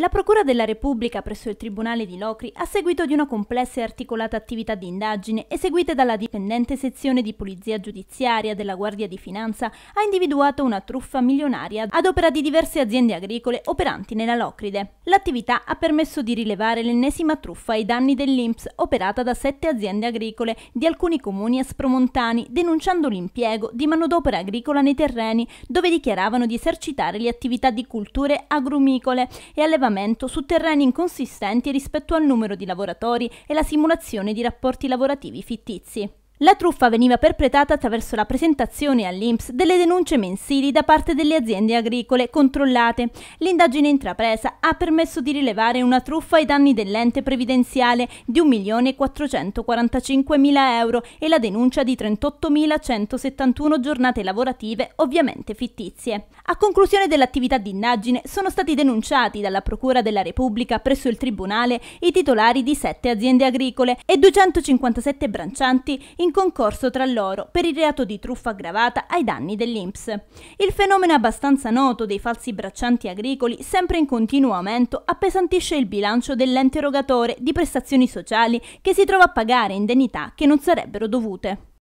La Procura della Repubblica presso il Tribunale di Locri, a seguito di una complessa e articolata attività di indagine eseguita dalla dipendente sezione di Polizia Giudiziaria della Guardia di Finanza, ha individuato una truffa milionaria ad opera di diverse aziende agricole operanti nella Locride. L'attività ha permesso di rilevare l'ennesima truffa ai danni dell'INPS operata da sette aziende agricole di alcuni comuni espromontani, denunciando l'impiego di manodopera agricola nei terreni dove dichiaravano di esercitare le attività di culture agrumicole e allevamento allevamento su terreni inconsistenti rispetto al numero di lavoratori e la simulazione di rapporti lavorativi fittizi. La truffa veniva perpetrata attraverso la presentazione all'INPS delle denunce mensili da parte delle aziende agricole controllate. L'indagine intrapresa ha permesso di rilevare una truffa ai danni dell'ente previdenziale di 1.445.000 euro e la denuncia di 38.171 giornate lavorative ovviamente fittizie. A conclusione dell'attività di indagine sono stati denunciati dalla Procura della Repubblica presso il Tribunale i titolari di 7 aziende agricole e 257 brancianti in in concorso tra loro per il reato di truffa aggravata ai danni dell'Inps. Il fenomeno abbastanza noto dei falsi braccianti agricoli, sempre in continuo aumento, appesantisce il bilancio dell'ente erogatore di prestazioni sociali che si trova a pagare indennità che non sarebbero dovute.